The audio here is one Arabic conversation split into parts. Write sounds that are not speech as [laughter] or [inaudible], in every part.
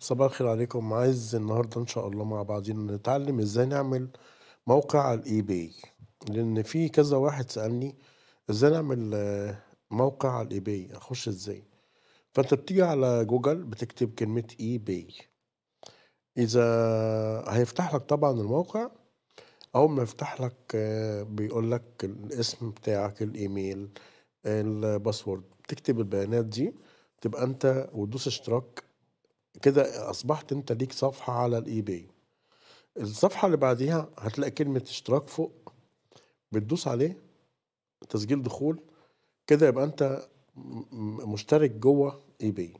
صباح الخير عليكم عايز النهارده ان شاء الله مع بعضين نتعلم ازاي نعمل موقع على الاي باي لان في كذا واحد سالني ازاي نعمل آه، موقع على الاي باي اخش ازاي فانت بتيجي على جوجل بتكتب كلمه اي باي اذا هيفتح لك طبعا الموقع اول ما يفتح لك آه، بيقول لك الاسم بتاعك الايميل الباسورد تكتب البيانات دي تبقى انت وتدوس اشتراك كده اصبحت انت ليك صفحه على الاي باي الصفحه اللي بعديها هتلاقي كلمه اشتراك فوق بتدوس عليه تسجيل دخول كده يبقى انت مشترك جوه اي باي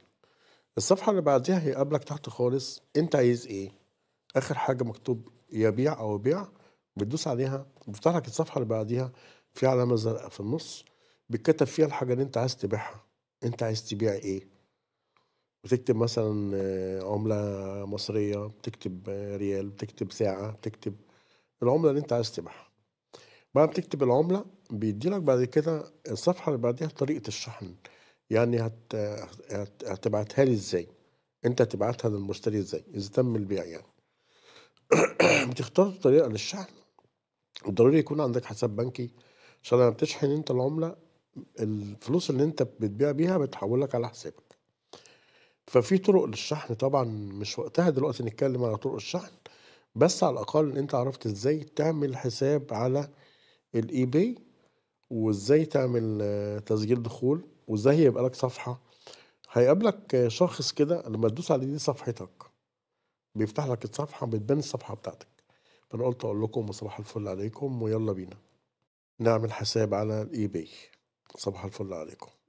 الصفحه اللي بعديها هيقابلك تحت خالص انت عايز ايه اخر حاجه مكتوب يبيع او بيع بتدوس عليها بتفتح لك الصفحه اللي بعديها في علامه زرقاء في النص بتكتب فيها الحاجه اللي انت عايز تبيعها انت عايز تبيع ايه بتكتب مثلا آه، عمله مصريه بتكتب آه، ريال بتكتب ساعه بتكتب العمله اللي انت عايز تبيعها بعد بتكتب العمله بيديلك بعد كده الصفحه اللي بعديها طريقه الشحن يعني هت... هت... هتبعتها لي ازاي انت هتبعتها للمشتري ازاي اذا تم البيع يعني [clears throat] بتختار طريقه للشحن ضروري يكون عندك حساب بنكي عشان لما بتشحن انت العمله الفلوس اللي انت بتبيع بيها بتحولك على حسابك ففي طرق للشحن طبعا مش وقتها دلوقتي نتكلم على طرق الشحن بس على الاقل انت عرفت ازاي تعمل حساب على الاي بي وازاي تعمل آه، تسجيل دخول وازاي يبقى لك صفحه هيقابلك آه، شخص كده لما تدوس على دي صفحتك بيفتح لك الصفحه بتبان الصفحه بتاعتك فانا قلت اقول لكم صباح الفل عليكم ويلا بينا نعمل حساب على الاي باي صباح الفل عليكم